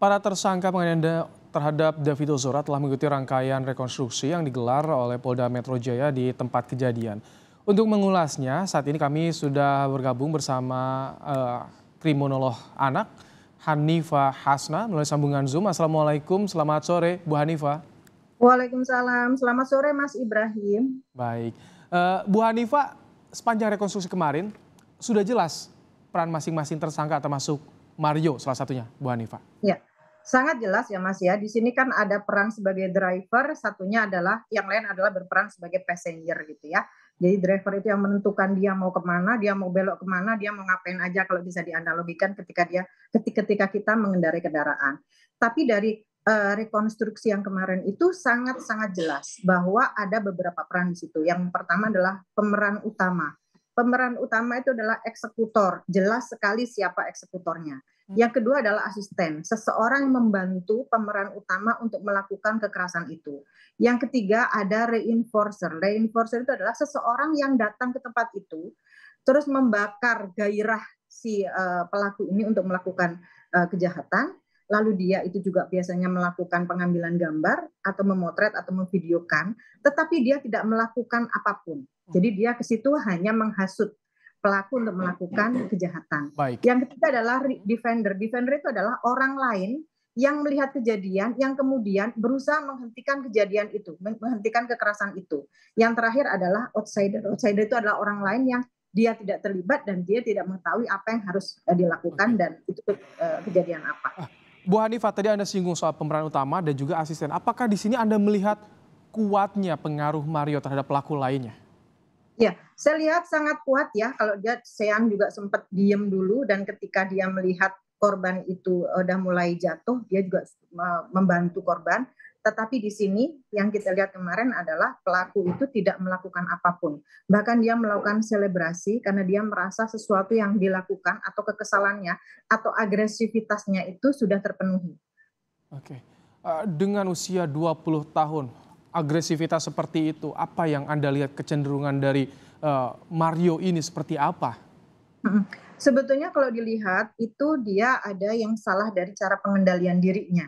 Para tersangka penganiaya terhadap David Ozora telah mengikuti rangkaian rekonstruksi yang digelar oleh Polda Metro Jaya di tempat kejadian. Untuk mengulasnya, saat ini kami sudah bergabung bersama uh, eh, kriminolog anak Hanifa Hasna melalui sambungan Zoom. Assalamualaikum, selamat sore Bu Hanifa. Waalaikumsalam, selamat sore Mas Ibrahim. Baik, uh, Bu Hanifa, sepanjang rekonstruksi kemarin sudah jelas peran masing-masing tersangka termasuk Mario salah satunya, Bu Hanifa. Ya sangat jelas ya Mas ya. Di sini kan ada peran sebagai driver, satunya adalah yang lain adalah berperan sebagai passenger gitu ya. Jadi driver itu yang menentukan dia mau kemana, dia mau belok kemana, dia mau ngapain aja kalau bisa dianalogikan ketika dia ketika kita mengendarai kendaraan. Tapi dari uh, rekonstruksi yang kemarin itu sangat sangat jelas bahwa ada beberapa peran di situ. Yang pertama adalah pemeran utama. Pemeran utama itu adalah eksekutor. Jelas sekali siapa eksekutornya Hmm. Yang kedua adalah asisten, seseorang yang membantu pemeran utama untuk melakukan kekerasan itu. Yang ketiga ada reinforcer. Reinforcer itu adalah seseorang yang datang ke tempat itu terus membakar gairah si uh, pelaku ini untuk melakukan uh, kejahatan. Lalu dia itu juga biasanya melakukan pengambilan gambar atau memotret atau memvideokan, tetapi dia tidak melakukan apapun. Hmm. Jadi dia ke situ hanya menghasut pelaku untuk melakukan kejahatan. Baik. Yang ketiga adalah defender. Defender itu adalah orang lain yang melihat kejadian, yang kemudian berusaha menghentikan kejadian itu, menghentikan kekerasan itu. Yang terakhir adalah outsider. Outsider itu adalah orang lain yang dia tidak terlibat dan dia tidak mengetahui apa yang harus eh, dilakukan dan itu eh, kejadian apa. Ah, Bu Hanifah, tadi Anda singgung soal pemeran utama dan juga asisten. Apakah di sini Anda melihat kuatnya pengaruh Mario terhadap pelaku lainnya? Ya, saya lihat sangat kuat ya kalau dia Sean juga sempat diem dulu dan ketika dia melihat korban itu eh, udah mulai jatuh, dia juga membantu korban. Tetapi di sini yang kita lihat kemarin adalah pelaku itu tidak melakukan apapun. Bahkan dia melakukan selebrasi karena dia merasa sesuatu yang dilakukan atau kekesalannya atau agresivitasnya itu sudah terpenuhi. Oke. Eh, dengan usia 20 tahun, agresivitas seperti itu? Apa yang Anda lihat kecenderungan dari uh, Mario ini seperti apa? Sebetulnya kalau dilihat itu dia ada yang salah dari cara pengendalian dirinya.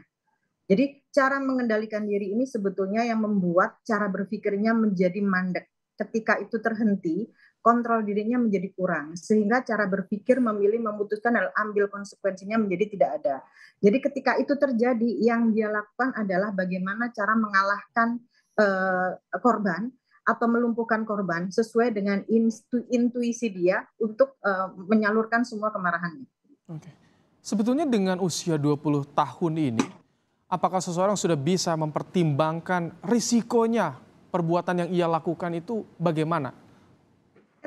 Jadi cara mengendalikan diri ini sebetulnya yang membuat cara berpikirnya menjadi mandek. Ketika itu terhenti, kontrol dirinya menjadi kurang sehingga cara berpikir memilih memutuskan dan ambil konsekuensinya menjadi tidak ada. Jadi ketika itu terjadi yang dia lakukan adalah bagaimana cara mengalahkan uh, korban atau melumpuhkan korban sesuai dengan intu, intuisi dia untuk uh, menyalurkan semua kemarahannya. Oke. Sebetulnya dengan usia 20 tahun ini, apakah seseorang sudah bisa mempertimbangkan risikonya perbuatan yang ia lakukan itu bagaimana?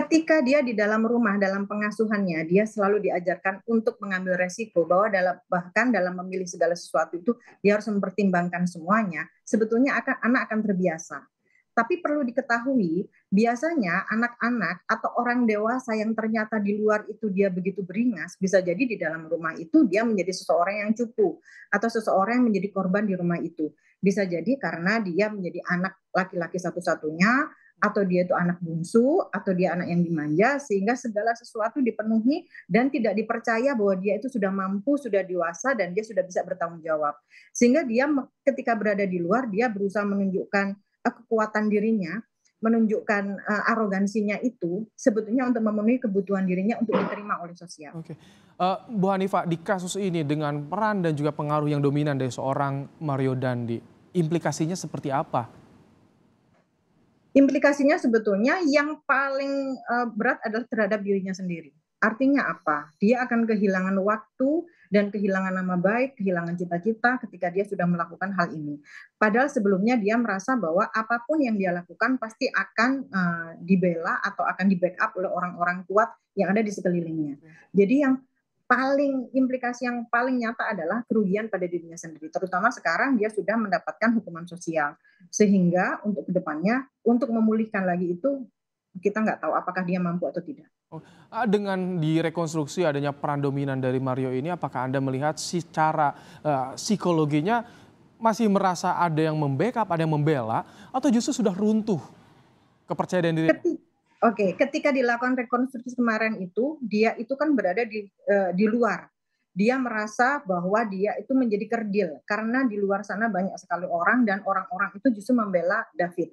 ketika dia di dalam rumah dalam pengasuhannya dia selalu diajarkan untuk mengambil resiko bahwa dalam bahkan dalam memilih segala sesuatu itu dia harus mempertimbangkan semuanya sebetulnya akan anak akan terbiasa tapi perlu diketahui biasanya anak-anak atau orang dewasa yang ternyata di luar itu dia begitu beringas bisa jadi di dalam rumah itu dia menjadi seseorang yang cupu atau seseorang yang menjadi korban di rumah itu bisa jadi karena dia menjadi anak laki-laki satu-satunya atau dia itu anak bungsu, atau dia anak yang dimanja, sehingga segala sesuatu dipenuhi dan tidak dipercaya bahwa dia itu sudah mampu, sudah dewasa, dan dia sudah bisa bertanggung jawab. Sehingga dia ketika berada di luar, dia berusaha menunjukkan eh, kekuatan dirinya, menunjukkan uh, arogansinya itu sebetulnya untuk memenuhi kebutuhan dirinya untuk diterima oleh sosial. Oke, okay. uh, eh, Bu Hanifah di kasus ini dengan peran dan juga pengaruh yang dominan dari seorang Mario Dandi, implikasinya seperti apa implikasinya sebetulnya yang paling eh, berat adalah terhadap dirinya sendiri. Artinya apa? Dia akan kehilangan waktu dan kehilangan nama baik, kehilangan cita-cita ketika dia sudah melakukan hal ini. Padahal sebelumnya dia merasa bahwa apapun yang dia lakukan pasti akan uh, dibela atau akan di-backup oleh orang-orang kuat yang ada di sekelilingnya. Jadi yang paling implikasi yang paling nyata adalah kerugian pada dirinya sendiri. Terutama sekarang dia sudah mendapatkan hukuman sosial, sehingga untuk kedepannya untuk memulihkan lagi itu kita nggak tahu apakah dia mampu atau tidak. Oh, ah, dengan direkonstruksi adanya peran dominan dari Mario ini, apakah anda melihat secara uh, psikologinya masih merasa ada yang membackup, ada yang membela, atau justru sudah runtuh kepercayaan diri? Ketika Oke, okay. ketika dilakukan rekonstruksi kemarin itu, dia itu kan berada di uh, di luar. Dia merasa bahwa dia itu menjadi kerdil karena di luar sana banyak sekali orang dan orang-orang itu justru membela David.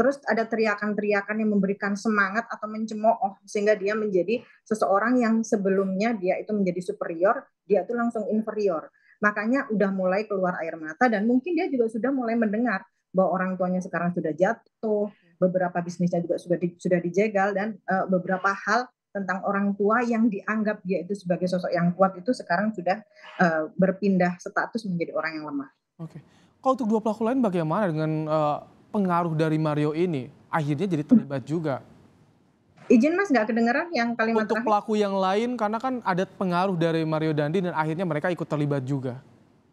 Terus ada teriakan-teriakan yang memberikan semangat atau mencemooh sehingga dia menjadi seseorang yang sebelumnya dia itu menjadi superior, dia itu langsung inferior. Makanya udah mulai keluar air mata dan mungkin dia juga sudah mulai mendengar bahwa orang tuanya sekarang sudah jatuh, beberapa bisnisnya juga sudah di, sudah dijegal dan uh, beberapa hal tentang orang tua yang dianggap dia itu sebagai sosok yang kuat itu sekarang sudah uh, berpindah status menjadi orang yang lemah. Oke. Kalau untuk dua pelaku lain bagaimana dengan uh, pengaruh dari Mario ini? Akhirnya jadi terlibat juga. Ijin Mas nggak kedengeran yang kalimat Untuk terakhir. pelaku yang lain karena kan ada pengaruh dari Mario Dandi dan akhirnya mereka ikut terlibat juga.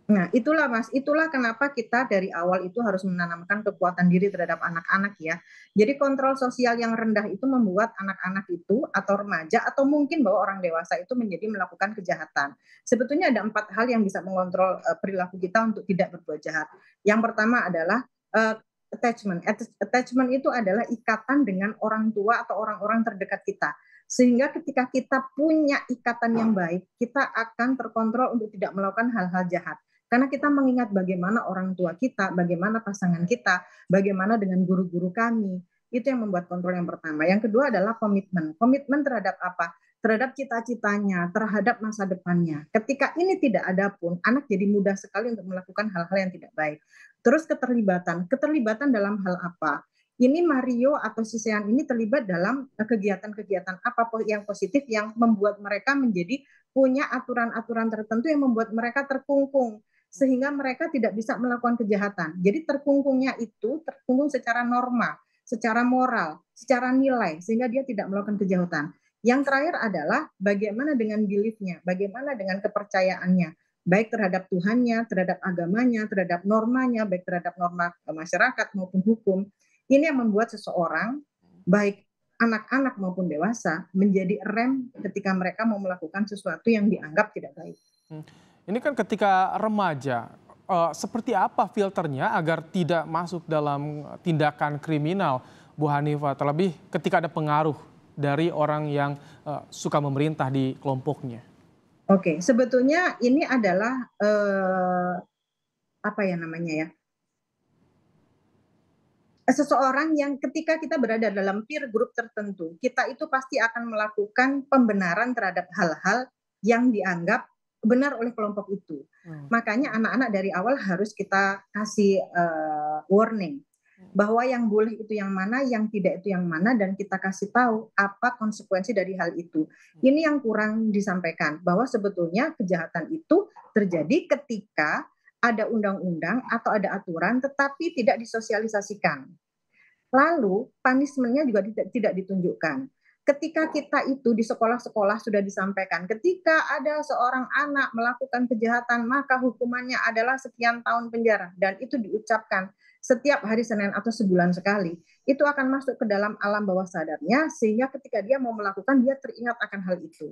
Nah, itulah Mas, itulah kenapa kita dari awal itu harus menanamkan kekuatan diri terhadap anak-anak ya. Jadi kontrol sosial yang rendah itu membuat anak-anak itu atau remaja atau mungkin bahwa orang dewasa itu menjadi melakukan kejahatan. Sebetulnya ada empat hal yang bisa mengontrol eh, perilaku kita untuk tidak berbuat jahat. Yang pertama adalah uh, attachment. Attachment itu adalah ikatan dengan orang tua atau orang-orang terdekat kita sehingga ketika kita punya ikatan yang baik, kita akan terkontrol untuk tidak melakukan hal-hal jahat. Karena kita mengingat bagaimana orang tua kita, bagaimana pasangan kita, bagaimana dengan guru-guru kami. Itu yang membuat kontrol yang pertama. Yang kedua adalah komitmen. Komitmen terhadap apa? Terhadap cita-citanya, terhadap masa depannya. Ketika ini tidak ada pun, anak jadi mudah sekali untuk melakukan hal-hal yang tidak baik. Terus keterlibatan. Keterlibatan dalam hal apa? ini Mario atau Sisean ini terlibat dalam eh, kegiatan-kegiatan apa yang positif yang membuat mereka menjadi punya aturan-aturan tertentu yang membuat mereka terkungkung sehingga mereka tidak bisa melakukan kejahatan. Jadi terkungkungnya itu terkungkung secara norma, secara moral, secara nilai, sehingga dia tidak melakukan kejahatan. Yang terakhir adalah bagaimana dengan beliefnya, bagaimana dengan kepercayaannya, baik terhadap Tuhannya, terhadap agamanya, terhadap normanya, baik terhadap norma eh, masyarakat maupun hukum. Ini yang membuat seseorang, baik anak-anak maupun dewasa, menjadi rem ketika mereka mau melakukan sesuatu yang dianggap tidak baik. Hmm. Ini kan ketika remaja, uh, seperti apa filternya agar tidak masuk dalam tindakan kriminal, Bu Hanifah? Terlebih ketika ada pengaruh dari orang yang uh, suka memerintah di kelompoknya. Oke, sebetulnya ini adalah uh, apa ya namanya ya? seseorang yang ketika kita berada dalam peer group tertentu, kita itu pasti akan melakukan pembenaran terhadap hal-hal yang dianggap benar oleh kelompok itu. Hmm. Makanya anak-anak dari awal harus kita kasih uh, warning hmm. bahwa yang boleh itu yang mana, yang tidak itu yang mana, dan kita kasih tahu apa konsekuensi dari hal itu. Hmm. Ini yang kurang disampaikan bahwa sebetulnya kejahatan itu terjadi ketika ada undang-undang atau ada aturan, tetapi tidak disosialisasikan. Lalu punishmentnya juga tidak ditunjukkan ketika kita itu di sekolah-sekolah sudah disampaikan, ketika ada seorang anak melakukan kejahatan, maka hukumannya adalah sekian tahun penjara, dan itu diucapkan setiap hari Senin atau sebulan sekali. Itu akan masuk ke dalam alam bawah sadarnya, sehingga ketika dia mau melakukan, dia teringat akan hal itu.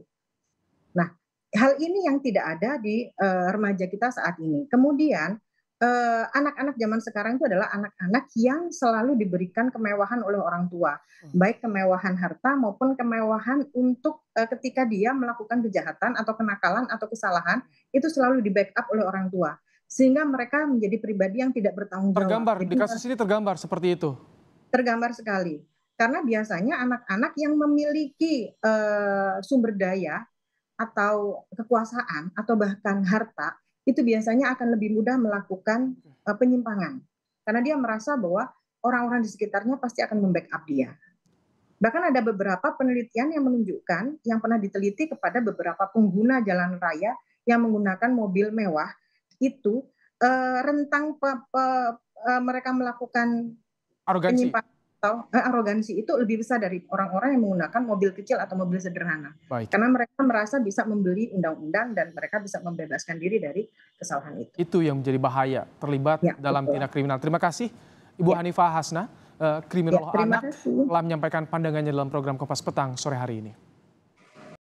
Nah, hal ini yang tidak ada di uh, remaja kita saat ini. Kemudian, Eh, anak-anak zaman sekarang itu adalah anak-anak yang selalu diberikan kemewahan oleh orang tua, hmm. baik kemewahan harta maupun kemewahan untuk uh, ketika dia melakukan kejahatan atau kenakalan atau kesalahan itu selalu di backup oleh orang tua, sehingga mereka menjadi pribadi yang tidak bertanggung jawab. Tergambar di kasus ini tergambar seperti itu. Tergambar sekali, karena biasanya anak-anak yang memiliki uh, sumber daya atau kekuasaan atau bahkan harta itu biasanya akan lebih mudah melakukan hmm. eh, penyimpangan karena dia merasa bahwa orang-orang di sekitarnya pasti akan membackup dia. Bahkan ada beberapa penelitian yang menunjukkan yang pernah diteliti kepada beberapa pengguna jalan raya yang menggunakan mobil mewah itu eh, rentang pe, pe, eh, mereka melakukan Arugansi. penyimpangan atau eh, arogansi itu lebih besar dari orang-orang yang menggunakan mobil kecil atau mobil sederhana. Baik. Karena mereka merasa bisa membeli undang-undang dan mereka bisa membebaskan diri dari kesalahan itu. Itu yang menjadi bahaya terlibat ya, dalam tindak kriminal. Terima kasih Ibu ya. Hanifah Hasna, eh, kriminal ya, anak, kasih. telah menyampaikan pandangannya dalam program Kompas Petang sore hari ini.